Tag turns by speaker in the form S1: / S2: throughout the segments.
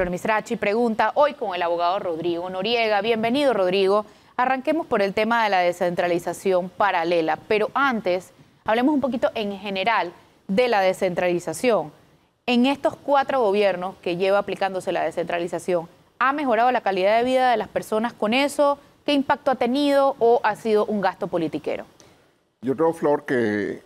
S1: Flor Misrachi pregunta hoy con el abogado Rodrigo Noriega. Bienvenido, Rodrigo. Arranquemos por el tema de la descentralización paralela, pero antes hablemos un poquito en general de la descentralización. En estos cuatro gobiernos que lleva aplicándose la descentralización, ¿ha mejorado la calidad de vida de las personas con eso? ¿Qué impacto ha tenido o ha sido un gasto politiquero?
S2: Yo creo, Flor, que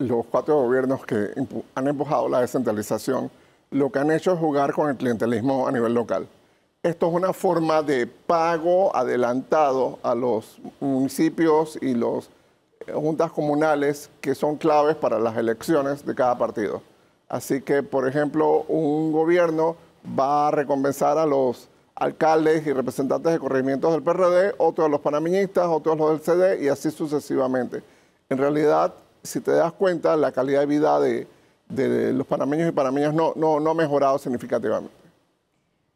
S2: los cuatro gobiernos que han empujado la descentralización lo que han hecho es jugar con el clientelismo a nivel local. Esto es una forma de pago adelantado a los municipios y las eh, juntas comunales que son claves para las elecciones de cada partido. Así que, por ejemplo, un gobierno va a recompensar a los alcaldes y representantes de corregimientos del PRD, otros a los panameñistas, otros a los del CD y así sucesivamente. En realidad, si te das cuenta, la calidad de vida de de los panameños y panameñas no, no, ha mejorado significativamente.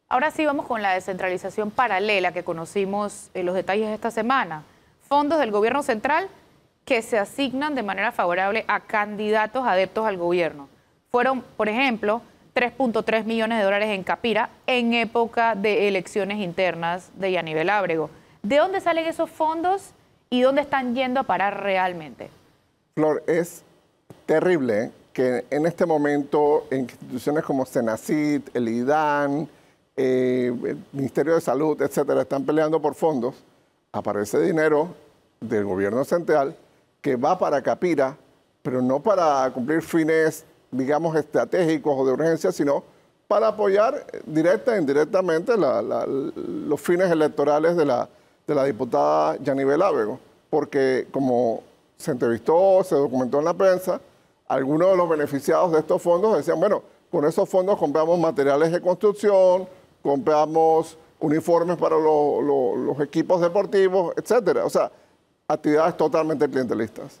S1: Ahora sí vamos con la descentralización paralela que conocimos en los detalles de esta semana. Fondos del gobierno central que se asignan de manera favorable a candidatos adeptos al gobierno. Fueron, por ejemplo, 3.3 millones de dólares en Capira en época de elecciones internas de Yanivel Ábrego. ¿De dónde salen esos fondos y dónde están yendo a parar realmente?
S2: Flor, es terrible. ¿eh? que en este momento instituciones como Senacit, el IDAN, eh, el Ministerio de Salud, etcétera, están peleando por fondos, aparece dinero del gobierno central que va para Capira, pero no para cumplir fines, digamos, estratégicos o de urgencia, sino para apoyar directa e indirectamente los fines electorales de la, de la diputada Yanibel porque como se entrevistó, se documentó en la prensa, algunos de los beneficiados de estos fondos decían, bueno, con esos fondos compramos materiales de construcción, compramos uniformes para los equipos deportivos, etcétera. O sea, actividades totalmente clientelistas.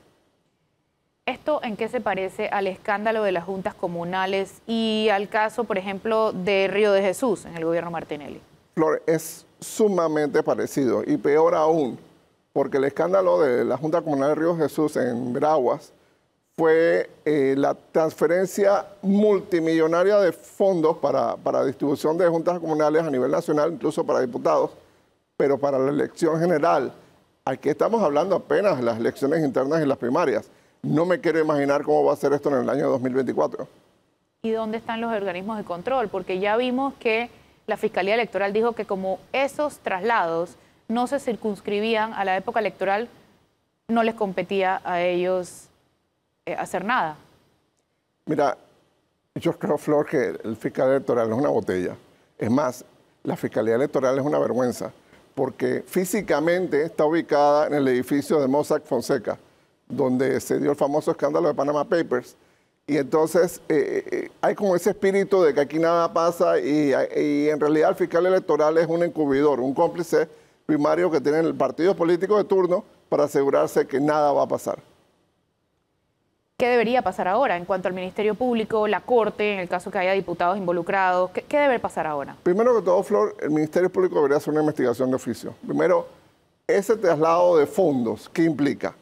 S1: ¿Esto en qué se parece al escándalo de las juntas comunales y al caso, por ejemplo, de Río de Jesús en el gobierno
S2: Martinelli? Flor, es sumamente parecido y peor aún, porque el escándalo de la Junta Comunal de Río de Jesús en Veraguas fue eh, la transferencia multimillonaria de fondos para, para, distribución de juntas comunales a nivel nacional, incluso para diputados, pero para la elección general. Aquí estamos hablando apenas de las elecciones internas y las primarias. No me quiero imaginar cómo va a ser esto en el año 2024.
S1: ¿Y dónde están los organismos de control? Porque ya vimos que la Fiscalía Electoral dijo que como esos traslados no se circunscribían a la época electoral, no les competía a ellos eh, hacer nada?
S2: Mira, yo creo, Flor, que el fiscal electoral es una botella. Es más, la fiscalía electoral es una vergüenza, porque físicamente está ubicada en el edificio de Mossack Fonseca, donde se dio el famoso escándalo de Panama Papers. Y entonces eh, eh, hay como ese espíritu de que aquí nada pasa y, en realidad el fiscal electoral es un encubridor, un cómplice primario que tiene el partido político de turno para asegurarse que nada va a pasar.
S1: ¿Qué debería pasar ahora en cuanto al Ministerio Público, la Corte, en el caso que haya diputados involucrados? ¿Qué, debe pasar ahora?
S2: Primero que todo, Flor, el Ministerio Público debería hacer una investigación de oficio. Primero, ese traslado de fondos, ¿qué implica?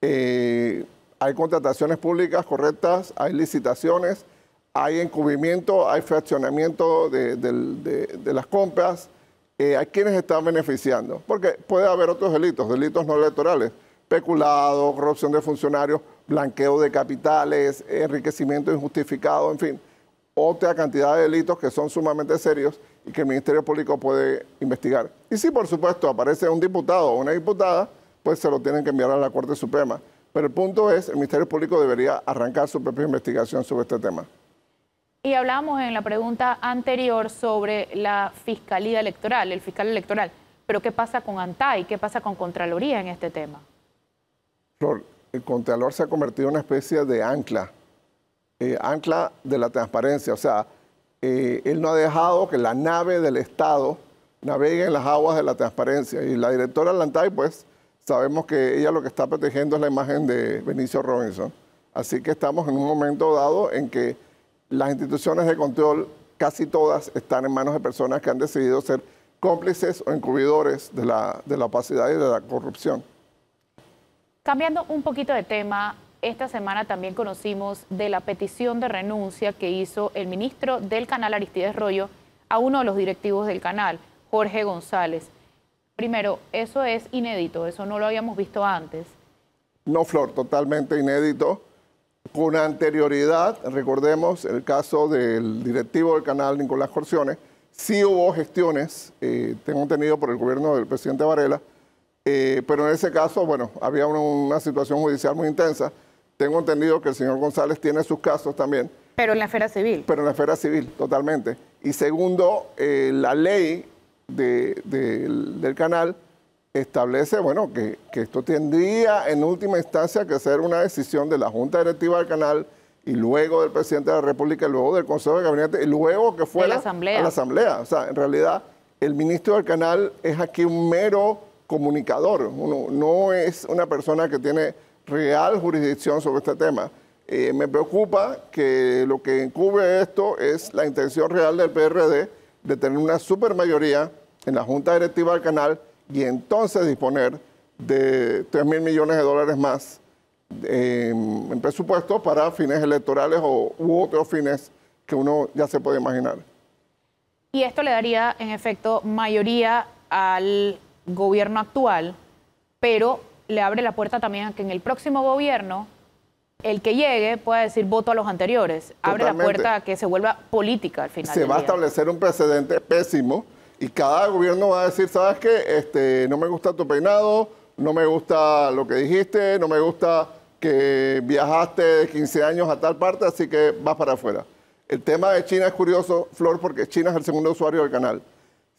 S2: Eh, hay contrataciones públicas correctas, hay licitaciones, hay encubrimiento, hay fraccionamiento de, las compras, eh, hay quienes están beneficiando, porque puede haber otros delitos, delitos no electorales, peculado, corrupción de funcionarios, blanqueo de capitales, enriquecimiento injustificado, en fin, otra cantidad de delitos que son sumamente serios y que el Ministerio Público puede investigar. Y si, por supuesto, aparece un diputado o una diputada, pues se lo tienen que enviar a la Corte Suprema. Pero el punto es, el Ministerio Público debería arrancar su propia investigación sobre este tema.
S1: Y hablábamos en la pregunta anterior sobre la Fiscalía Electoral, el fiscal electoral. Pero ¿qué pasa con ANTAI? ¿Qué pasa con Contraloría en este tema?
S2: Flor, el Contralor se ha convertido en una especie de ancla, eh, ancla de la transparencia. O sea, eh, él no ha dejado que la nave del Estado navegue en las aguas de la transparencia. Y la directora Lantay, pues, sabemos que ella lo que está protegiendo es la imagen de Benicio Robinson. Así que estamos en un momento dado en que las instituciones de control, casi todas, están en manos de personas que han decidido ser cómplices o encubridores de la opacidad y de la corrupción.
S1: Cambiando un poquito de tema, esta semana también conocimos de la petición de renuncia que hizo el ministro del canal Aristides Rollo a uno de los directivos del canal, Jorge González. Primero, eso es inédito, eso no lo habíamos visto antes.
S2: No, Flor, totalmente inédito. Con anterioridad, recordemos el caso del directivo del canal, Nicolás Corciones, sí hubo gestiones, eh, tengo entendido por el gobierno del presidente Varela, eh, pero en ese caso, bueno, había una, situación judicial muy intensa. Tengo entendido que el señor González tiene sus casos también. Pero en la esfera civil. Pero en la esfera civil, totalmente. Y segundo, eh, la ley del, canal establece, bueno, que, esto tendría en última instancia que ser una decisión de la Junta Directiva del Canal y luego del Presidente de la República, y luego del Consejo de Gabinete y luego que fuera la asamblea. a la Asamblea. O sea, en realidad el ministro del Canal es aquí un mero comunicador, uno no es una persona que tiene real jurisdicción sobre este tema. Eh, me preocupa que lo que encubre esto es la intención real del PRD de tener una super mayoría en la Junta Directiva del Canal y entonces disponer de 3 mil millones de dólares más em, en presupuesto para fines electorales o, u otros fines que uno ya se puede imaginar.
S1: Y esto le daría, en efecto, mayoría al gobierno actual, pero le abre la puerta también a que en el próximo gobierno el que llegue pueda decir voto a los anteriores. Abre la puerta a que se vuelva política al final. Se va a
S2: establecer un precedente pésimo y cada gobierno va a decir, ¿sabes qué? Este, no me gusta tu peinado, no me gusta lo que dijiste, no me gusta que viajaste de 15 años a tal parte, así que vas para afuera. El tema de China es curioso, Flor, porque China es el segundo usuario del canal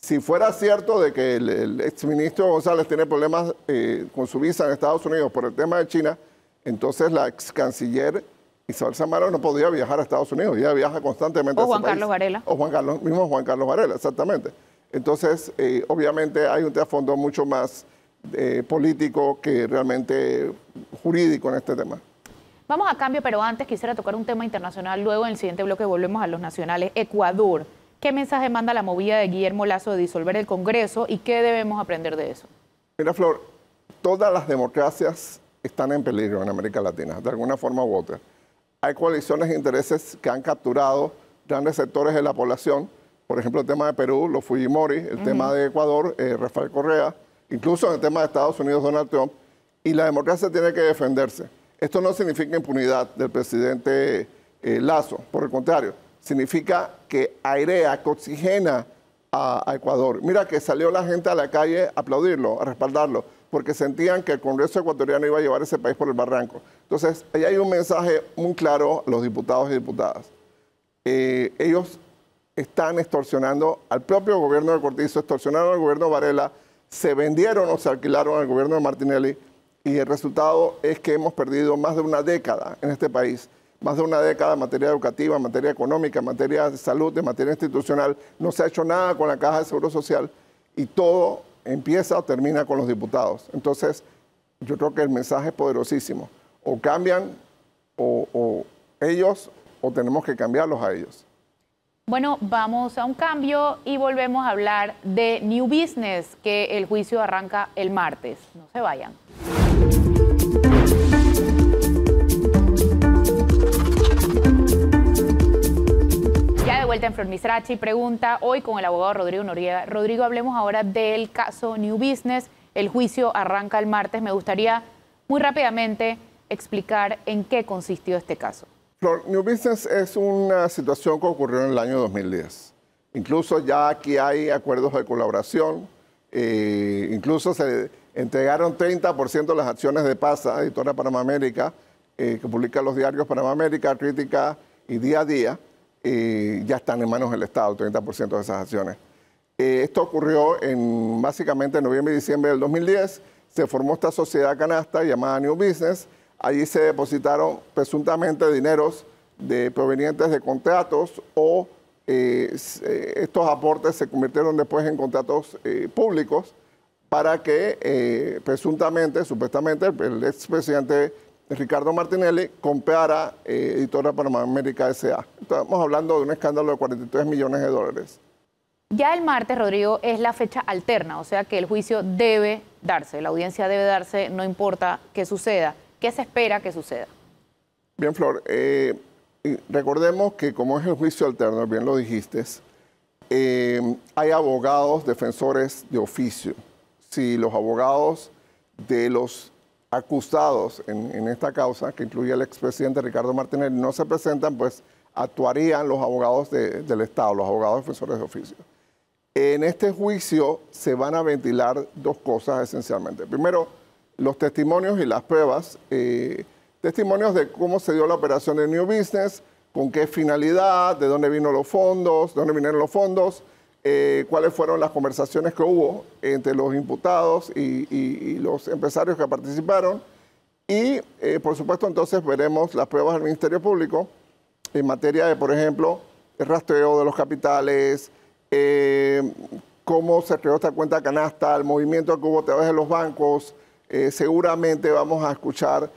S2: si fuera cierto de que el, exministro González tiene problemas eh, con su visa en Estados Unidos por el tema de China, entonces la ex canciller Isabel Samara no podía viajar a Estados Unidos, ella viaja constantemente. O Juan Carlos Varela. O Juan Carlos, mismo Juan Carlos Varela, exactamente. Entonces, eh, obviamente hay un trasfondo mucho más eh, político que realmente jurídico en este tema.
S1: Vamos a cambio, pero antes quisiera tocar un tema internacional, luego en el siguiente bloque volvemos a los nacionales. Ecuador ¿Qué mensaje manda la movida de Guillermo Lazo de disolver el Congreso y qué debemos aprender de eso?
S2: Mira, Flor, todas las democracias están en peligro en América Latina, de alguna forma u otra. Hay coaliciones e intereses que han capturado grandes sectores de la población, por ejemplo, el tema de Perú, los Fujimori, el tema de Ecuador, eh, Rafael Correa, incluso en el tema de Estados Unidos, Donald Trump, y la democracia tiene que defenderse. Esto no significa impunidad del presidente eh, Lazo, por el contrario, significa que airea, que oxigena a, Ecuador. Mira que salió la gente a la calle a aplaudirlo, a respaldarlo, porque sentían que el Congreso ecuatoriano iba a llevar ese país por el barranco. Entonces, ahí hay un mensaje muy claro a los diputados y diputadas. Eh, ellos están extorsionando al propio gobierno de Cortizo, extorsionaron al gobierno Varela, se vendieron o se alquilaron al gobierno de Martinelli y el resultado es que hemos perdido más de una década en este país más de una década en materia educativa, materia económica, materia de salud, en materia institucional. No se ha hecho nada con la Caja de Seguro Social y todo empieza o termina con los diputados. Entonces, yo creo que el mensaje es poderosísimo. O cambian o ellos o tenemos que cambiarlos a ellos.
S1: Bueno, vamos a un cambio y volvemos a hablar de New Business, que el juicio arranca el martes. No se vayan. vuelta en Flor Misrachi, pregunta hoy con el abogado Rodrigo Noriega. Rodrigo, hablemos ahora del caso New Business. El juicio arranca el martes. Me gustaría muy rápidamente explicar en qué consistió este caso.
S2: New Business es una situación que ocurrió en el año 2010. Incluso ya aquí hay acuerdos de colaboración, eh, incluso se entregaron 30% de las acciones de PASA, editora Panamá América, eh, que publica los diarios Panamá América, Crítica y Día a Día, ya están en manos del Estado, el 30% de esas acciones. Eh, esto ocurrió en básicamente noviembre y diciembre del 2010. Se formó esta sociedad canasta llamada New Business. Allí se depositaron presuntamente dineros provenientes de contratos o eh, eh, estos aportes se convirtieron después en contratos públicos para que presuntamente, supuestamente, el expresidente Ricardo Martinelli Compeara, eh, Editora Panamá América S.A. Estamos hablando de un escándalo de 43 millones de dólares.
S1: Ya el martes, Rodrigo, es la fecha alterna, o sea que el juicio debe darse, la audiencia debe darse, no importa qué suceda. ¿Qué se espera que suceda?
S2: Bien, Flor, eh, recordemos que como es el juicio alterno, bien lo dijiste, eh, hay abogados defensores de oficio. Si los abogados de los acusados en, esta causa, que incluye al expresidente Ricardo Martínez, no se presentan, pues actuarían los abogados del Estado, los abogados defensores de oficio. En este juicio se van a ventilar dos cosas esencialmente. Primero, los testimonios y las pruebas. Eh, testimonios de cómo se dio la operación de New Business, con qué finalidad, de dónde vino los fondos, de dónde vinieron los fondos, eh, cuáles fueron las conversaciones que hubo entre los imputados y, los empresarios que participaron. Y, eh, por supuesto, entonces veremos las pruebas del Ministerio Público en materia de, por ejemplo, el rastreo de los capitales, eh, cómo se creó esta cuenta canasta, el movimiento que hubo a través de los bancos. seguramente vamos a escuchar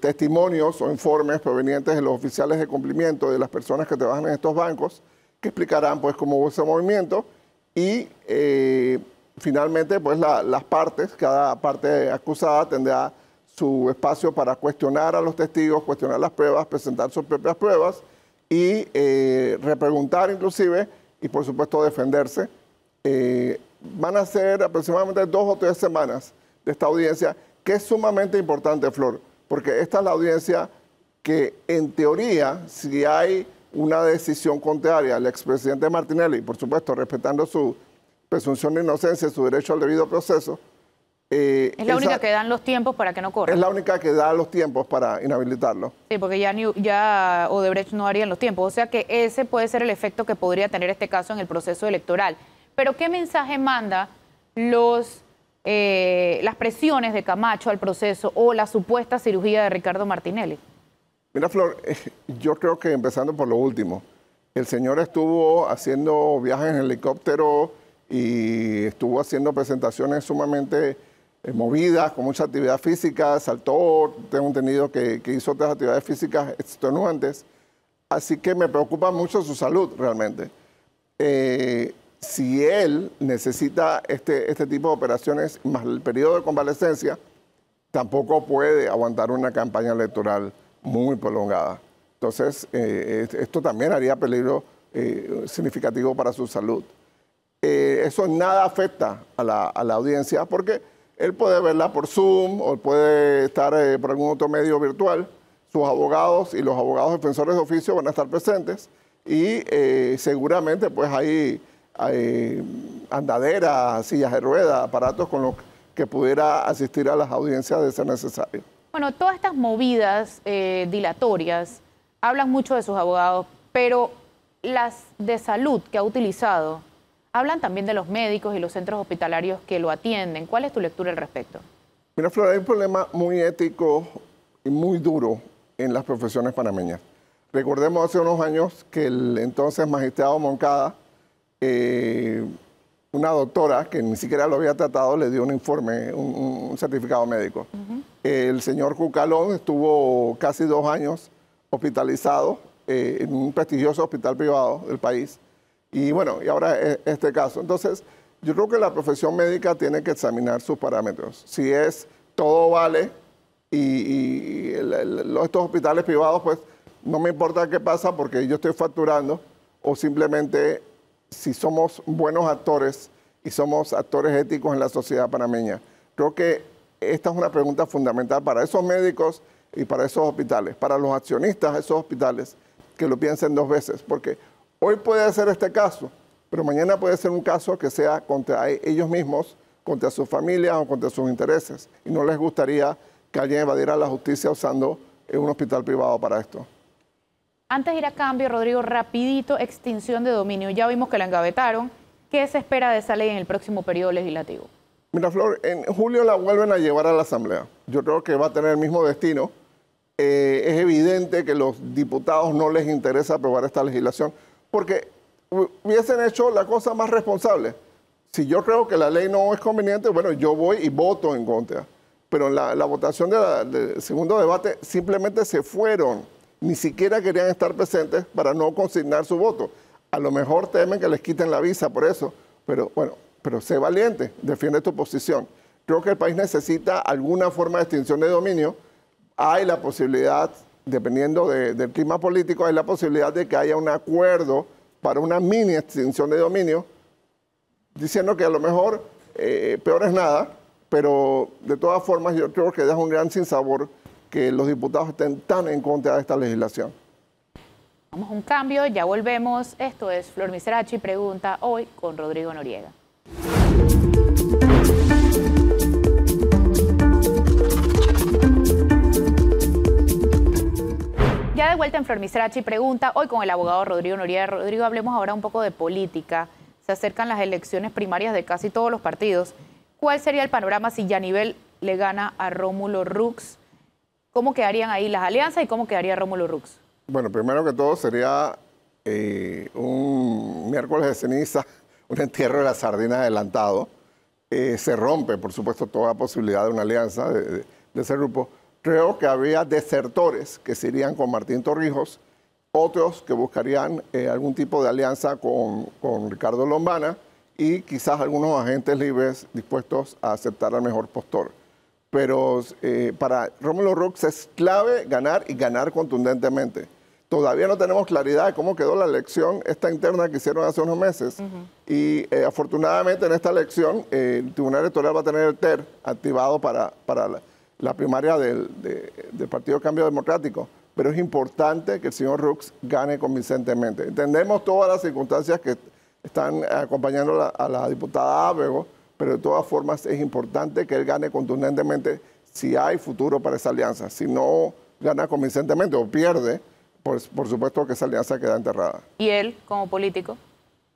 S2: testimonios o informes provenientes de los oficiales de cumplimiento de las personas que trabajan en estos bancos que explicarán pues cómo hubo ese movimiento y eh, finalmente pues las partes, cada parte acusada tendrá su espacio para cuestionar a los testigos, cuestionar las pruebas, presentar sus propias pruebas y eh, repreguntar inclusive y por supuesto defenderse. Eh, van a ser aproximadamente dos o tres semanas de esta audiencia, que es sumamente importante, Flor, porque esta es la audiencia que en teoría, si hay una decisión contraria al expresidente Martinelli, por supuesto, respetando su presunción de inocencia, y su derecho al debido proceso. Eh, es la única
S1: que dan los tiempos para que no corra. Es la
S2: única que da los tiempos para inhabilitarlo.
S1: Sí, porque ya, ni ya Odebrecht no harían los tiempos. O sea que ese puede ser el efecto que podría tener este caso en el proceso electoral. Pero ¿qué mensaje manda los, eh, las presiones de Camacho al proceso o la supuesta cirugía de Ricardo Martinelli?
S2: Mira, Flor, yo creo que empezando por lo último, el señor estuvo haciendo viajes en helicóptero y estuvo haciendo presentaciones sumamente eh, movidas, con mucha actividad física, saltó, tengo entendido que, que hizo otras actividades físicas extenuantes, así que me preocupa mucho su salud realmente. Eh, si él necesita este, este tipo de operaciones más el periodo de convalecencia, tampoco puede aguantar una campaña electoral muy prolongada. Entonces, eh, esto también haría peligro eh, significativo para su salud. Eh, eso nada afecta a la, a la, audiencia porque él puede verla por Zoom o puede estar por algún otro medio virtual. Sus abogados y los abogados defensores de oficio van a estar presentes y seguramente pues hay, andaderas, sillas de ruedas, aparatos con los que pudiera asistir a las audiencias de ser necesario.
S1: Bueno, todas estas movidas eh, dilatorias hablan mucho de sus abogados, pero las de salud que ha utilizado hablan también de los médicos y los centros hospitalarios que lo atienden. ¿Cuál es tu lectura al respecto?
S2: Mira, Flor, hay un problema muy ético y muy duro en las profesiones panameñas. Recordemos hace unos años que el entonces magistrado Moncada, eh, una doctora que ni siquiera lo había tratado, le dio un informe, un, certificado médico. El señor Cucalón estuvo casi dos años hospitalizado eh, en un prestigioso hospital privado del país. Y bueno, y ahora e, este caso. Entonces, yo creo que la profesión médica tiene que examinar sus parámetros. Si es todo vale y, estos hospitales privados, pues no me importa qué pasa porque yo estoy facturando o simplemente si somos buenos actores y somos actores éticos en la sociedad panameña. Creo que esta es una pregunta fundamental para esos médicos y para esos hospitales, para los accionistas de esos hospitales, que lo piensen dos veces, porque hoy puede ser este caso, pero mañana puede ser un caso que sea contra ellos mismos, contra sus familias o contra sus intereses, y no les gustaría que alguien evadiera la justicia usando un hospital privado para esto.
S1: Antes de ir a cambio, Rodrigo, rapidito, extinción de dominio. Ya vimos que la engavetaron. ¿Qué se espera de esa ley en el próximo periodo legislativo?
S2: Flor, en julio la vuelven a llevar a la Asamblea. Yo creo que va a tener el mismo destino. Eh, es evidente que los diputados no les interesa aprobar esta legislación porque hubiesen hecho la cosa más responsable. Si yo creo que la ley no es conveniente, bueno, yo voy y voto en contra. Pero en la, votación del segundo debate simplemente se fueron. Ni siquiera querían estar presentes para no consignar su voto. A lo mejor temen que les quiten la visa por eso. Pero bueno, pero sé valiente, defiende tu posición. Creo que el país necesita alguna forma de extinción de dominio. Hay la posibilidad, dependiendo del clima político, hay la posibilidad de que haya un acuerdo para una mini extinción de dominio, diciendo que a lo mejor eh, peor es nada, pero de todas formas yo creo que deja un gran sinsabor que los diputados estén tan en contra de esta legislación.
S1: Vamos a un cambio, ya volvemos. Esto es Flor Miserachi Pregunta hoy con Rodrigo Noriega. Ya de vuelta en pregunta, hoy con el abogado Rodrigo Noriega. Rodrigo, hablemos ahora un poco de política. Se acercan las elecciones primarias de casi todos los partidos. ¿Cuál sería el panorama si Yanivel le gana a Rómulo Rux? ¿Cómo quedarían ahí las alianzas y cómo quedaría Rómulo Rux?
S2: Bueno, primero que todo sería eh, un miércoles de ceniza, un entierro de las sardinas adelantado. Eh, se rompe, por supuesto, toda posibilidad de una alianza de ese grupo. Creo que había desertores que se irían con Martín Torrijos, otros que buscarían eh, algún tipo de alianza con, con Ricardo Lombana y quizás algunos agentes libres dispuestos a aceptar al mejor postor. Pero eh, para Rómulo Rox es clave ganar y ganar contundentemente. Todavía no tenemos claridad de cómo quedó la elección, esta interna que hicieron hace unos meses. Y eh, afortunadamente en esta elección el Tribunal Electoral va a tener el TER activado para, para la, la primaria del, Partido Cambio Democrático, pero es importante que el señor Rux gane convincentemente. Entendemos todas las circunstancias que están acompañando a la, diputada Abego, pero de todas formas es importante que él gane contundentemente si hay futuro para esa alianza. Si no gana convincentemente o pierde, pues por supuesto que esa alianza queda enterrada.
S1: ¿Y él como político?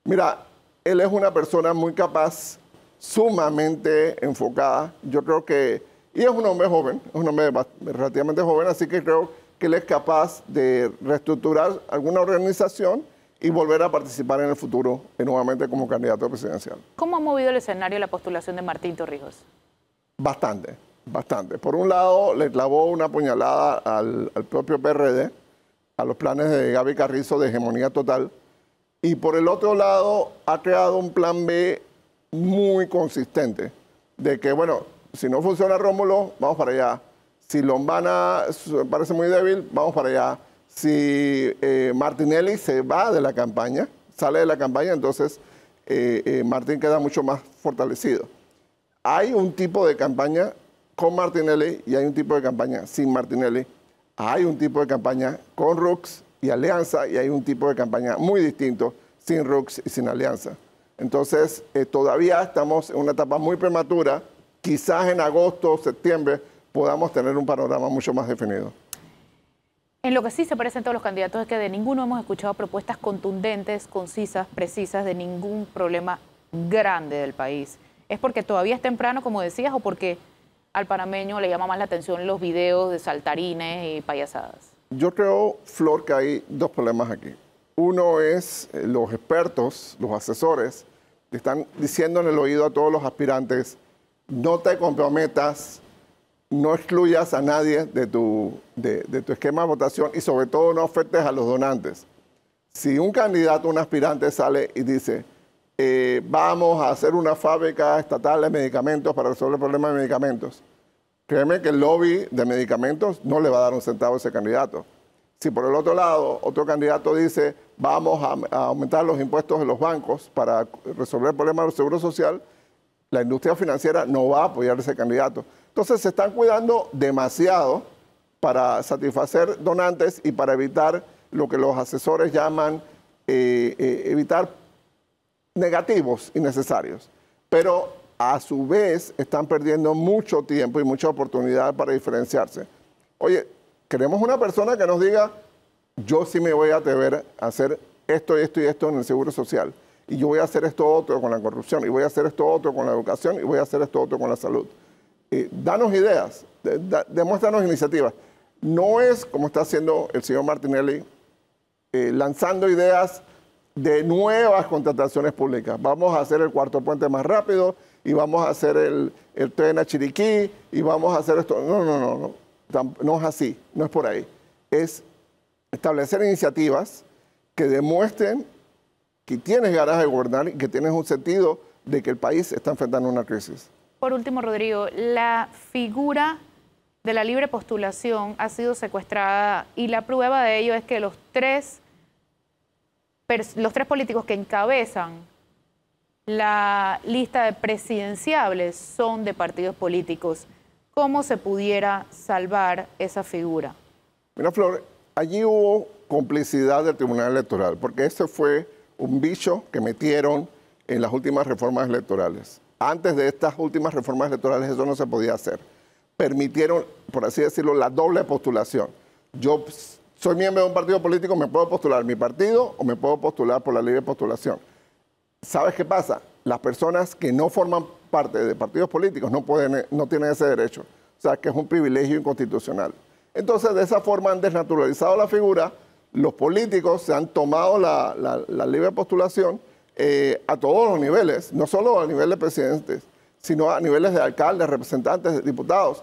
S2: Mira, él es una persona muy capaz, sumamente enfocada. Yo creo que y es un hombre joven, es un hombre relativamente joven, así que creo que él es capaz de reestructurar alguna organización y volver a participar en el futuro eh, nuevamente como candidato presidencial.
S1: ¿Cómo ha movido el escenario la postulación de Martín Torrijos?
S2: Bastante, bastante. Por un lado, le clavó una puñalada al, al propio PRD, a los planes de Gaby Carrizo de hegemonía total, y por el otro lado, ha creado un plan B muy consistente, de que, bueno, si no funciona Rómulo, vamos para allá. Si Lombana parece muy débil, vamos para allá. Si eh, Martinelli se va de la campaña, sale de la campaña, entonces eh, eh, Martín queda mucho más fortalecido. Hay un tipo de campaña con Martinelli y hay un tipo de campaña sin Martinelli. Hay un tipo de campaña con Rux y Alianza y hay un tipo de campaña muy distinto sin Rux y sin Alianza. Entonces, todavía estamos en una etapa muy prematura quizás en agosto o septiembre podamos tener un panorama mucho más definido.
S1: En lo que sí se parecen todos los candidatos es que de ninguno hemos escuchado propuestas contundentes, concisas, precisas de ningún problema grande del país. ¿Es porque todavía es temprano, como decías, o porque al panameño le llama más la atención los videos de saltarines y payasadas?
S2: Yo creo, Flor, que hay dos problemas aquí. Uno es eh, los expertos, los asesores, que están diciendo en el oído a todos los aspirantes, no te comprometas, no excluyas a nadie de tu, de, tu esquema de votación y sobre todo no ofertes a los donantes. Si un candidato, un aspirante sale y dice, eh, vamos a hacer una fábrica estatal de medicamentos para resolver el problema de medicamentos, créeme que el lobby de medicamentos no le va a dar un centavo a ese candidato. Si por el otro lado otro candidato dice, vamos a, a aumentar los impuestos de los bancos para resolver el problema del seguro social, la industria financiera no va a apoyar a ese candidato. Entonces se están cuidando demasiado para satisfacer donantes y para evitar lo que los asesores llaman eh, eh, evitar negativos innecesarios. Pero a su vez están perdiendo mucho tiempo y mucha oportunidad para diferenciarse. Oye, queremos una persona que nos diga, yo sí me voy a atrever a hacer esto, y esto y esto en el Seguro Social y yo voy a hacer esto otro con la corrupción, y voy a hacer esto otro con la educación, y voy a hacer esto otro con la salud. Eh, danos ideas, demuéstranos iniciativas. No es como está haciendo el señor Martinelli, eh, lanzando ideas de nuevas contrataciones públicas. Vamos a hacer el cuarto puente más rápido y vamos a hacer el, el tren a Chiriquí y vamos a hacer esto. no, no, no, no, no es así, no es por ahí. Es establecer iniciativas que demuestren y tienes ganas de gobernar y que tienes un sentido de que el país está enfrentando una crisis.
S1: Por último, Rodrigo, la figura de la libre postulación ha sido secuestrada y la prueba de ello es que los tres, los tres políticos que encabezan la lista de presidenciables son de partidos políticos. ¿Cómo se pudiera salvar esa figura?
S2: Mira, Flor, allí hubo complicidad del Tribunal Electoral, porque ese fue un bicho que metieron en las últimas reformas electorales. Antes de estas últimas reformas electorales eso no se podía hacer. Permitieron, por así decirlo, la doble postulación. Yo soy miembro de un partido político, me puedo postular mi partido o me puedo postular por la libre postulación. ¿Sabes qué pasa? Las personas que no forman parte de partidos políticos no, no tienen ese derecho. O sea, que es un privilegio inconstitucional. Entonces, de esa forma han desnaturalizado la figura los políticos se han tomado la, libre postulación eh, a todos los niveles, no solo a nivel de presidentes, sino a niveles de alcaldes, representantes, diputados.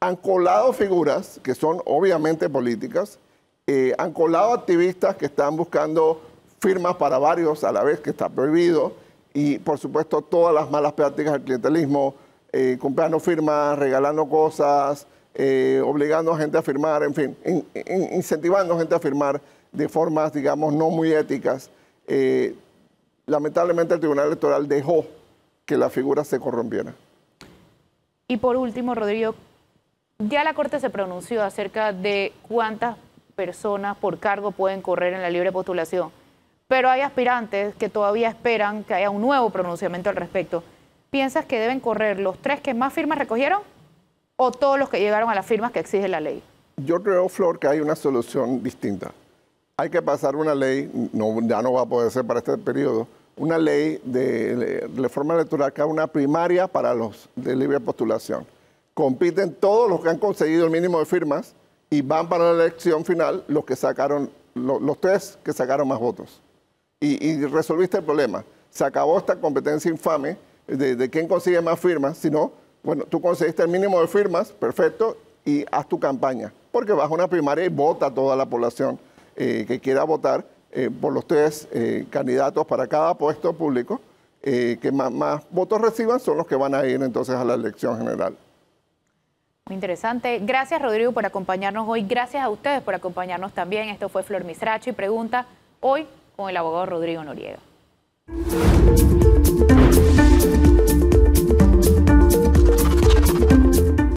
S2: Han colado figuras que son obviamente políticas, eh, han colado activistas que están buscando firmas para varios a la vez, que está prohibido, y por supuesto todas las malas prácticas del clientelismo, eh, firmas, regalando cosas, eh, obligando a gente a firmar, en fin, incentivando a gente a firmar de formas, digamos, no muy éticas. Eh, lamentablemente el Tribunal Electoral dejó que la figura se corrompiera.
S1: Y por último, Rodrigo, ya la Corte se pronunció acerca de cuántas personas por cargo pueden correr en la libre postulación, pero hay aspirantes que todavía esperan que haya un nuevo pronunciamiento al respecto. ¿Piensas que deben correr los tres que más firmas recogieron? o todos los que llegaron a las firmas que exige la ley?
S2: Yo creo, Flor, que hay una solución distinta. Hay que pasar una ley, ya no va a poder ser para este periodo, una ley de reforma electoral que haga una primaria para los de libre postulación. Compiten todos los que han conseguido el mínimo de firmas y van para la elección final los que sacaron, los, tres que sacaron más votos. Y, resolviste el problema. Se acabó esta competencia infame de, de quién consigue más firmas, sino bueno, tú conseguiste el mínimo de firmas, perfecto, y haz tu campaña. Porque vas a una primaria y vota toda la población eh, que quiera votar eh, por los tres eh, candidatos para cada puesto público. que más, votos reciban son los que van a ir entonces a la elección general.
S1: Muy interesante. Gracias Rodrigo por acompañarnos hoy. Gracias a ustedes por acompañarnos también. Esto fue Flor Misracho y Pregunta hoy con el abogado Rodrigo Noriega.